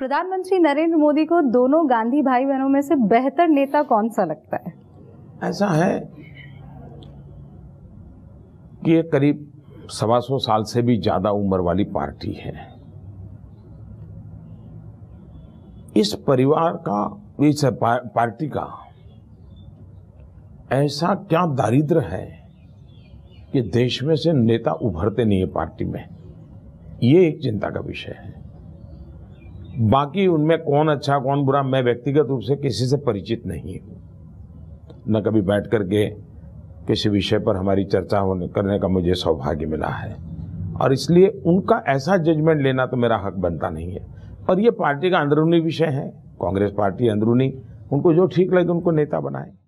प्रधानमंत्री नरेंद्र मोदी को दोनों गांधी भाई बहनों में से बेहतर नेता कौन सा लगता है ऐसा है कि ये करीब सवा सौ साल से भी ज़्यादा उम्र वाली पार्टी है इस परिवार का इस पार्टी का ऐसा क्या दारिद्र है कि देश में से नेता उभरते नहीं है पार्टी में ये एक चिंता का विषय है बाकी उनमें कौन अच्छा कौन बुरा मैं व्यक्तिगत रूप से किसी से परिचित नहीं हूँ न कभी बैठ करके किसी विषय पर हमारी चर्चा होने करने का मुझे सौभाग्य मिला है और इसलिए उनका ऐसा जजमेंट लेना तो मेरा हक बनता नहीं है और ये पार्टी का अंदरूनी विषय है कांग्रेस पार्टी अंदरूनी उनको जो ठीक लगे उनको नेता बनाए